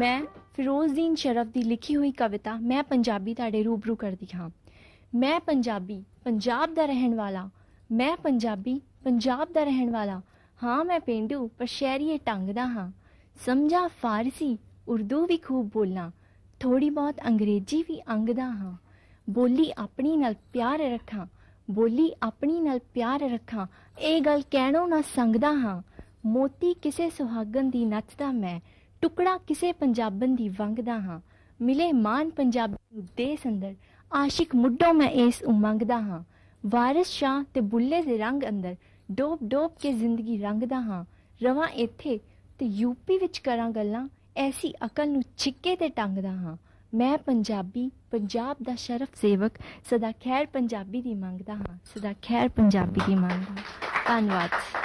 ਮੈਂ ਫਿਰੋਜ਼ਦੀਨ ਸ਼ਰਫ ਦੀ ਲਿਖੀ ਹੋਈ ਕਵਿਤਾ ਮੈਂ ਪੰਜਾਬੀ ਤੁਹਾਡੇ ਰੂਬਰੂ ਕਰਦੀ ਹਾਂ ਮੈਂ ਪੰਜਾਬੀ ਪੰਜਾਬ ਦਾ ਰਹਿਣ ਵਾਲਾ ਮੈਂ ਪੰਜਾਬੀ ਪੰਜਾਬ ਦਾ ਰਹਿਣ ਵਾਲਾ ਹਾਂ ਮੈਂ ਪਿੰਡੂ ਪਰ ਸ਼ਹਿਰੀ ਟੰਗਦਾ ਦਾ ਹਾਂ ਸਮਝਾ ਫਾਰਸੀ ਉਰਦੂ ਵੀ ਖੂਬ ਬੋਲਣਾ ਥੋੜੀ ਬਹੁਤ ਅੰਗਰੇਜ਼ੀ ਵੀ ਅੰਗਦਾ ਹਾਂ ਬੋਲੀ ਆਪਣੀ ਨਾਲ ਪਿਆਰ ਰੱਖਾਂ ਬੋਲੀ ਆਪਣੀ ਨਾਲ ਪਿਆਰ ਰੱਖਾਂ ਇਹ ਗੱਲ ਕਹਿਣੋਂ ਨਾ ਸੰਗਦਾ ਹਾਂ ਮੋਤੀ ਕਿਸੇ ਸੁਹਾਗਣ ਦੀ ਨੱਚਦਾ ਮੈਂ ਟੁਕੜਾ ਕਿਸੇ ਪੰਜਾਬਨ ਦੀ ਵੰਗਦਾ ਹਾਂ ਮਿਲੇ ਮਾਨ ਪੰਜਾਬੀ ਨੂੰ ਦੇਸ ਅੰਦਰ ਆਸ਼ਿਕ ਮੁੱਢੋਂ ਮੈਂ ਇਸ ਉਮੰਗਦਾ ਹਾਂ ਵਾਰਿਸ ਸ਼ਾਹ ਤੇ ਬੁੱਲੇ ਦੇ ਰੰਗ ਅੰਦਰ ਡੋਬ ਡੋਬ ਕੇ ਜ਼ਿੰਦਗੀ ਰੰਗਦਾ ਹਾਂ ਰਵਾਂ ਇੱਥੇ ਤੇ ਯੂਪੀ ਵਿੱਚ ਕਰਾਂ ਗੱਲਾਂ ਐਸੀ ਅਕਲ ਨੂੰ ਛਿੱਕੇ ਤੇ ਟੰਗਦਾ ਹਾਂ ਮੈਂ ਪੰਜਾਬੀ ਪੰਜਾਬ ਦਾ ਸ਼ਰਫ ਸੇਵਕ ਸਦਾ ਖੈਰ ਪੰਜਾਬੀ ਦੀ ਮੰਗਦਾ ਹਾਂ ਸਦਾ ਖੈਰ ਪੰਜਾਬੀ ਦੀ ਮੰਗਦਾ ਧੰਨਵਾਦ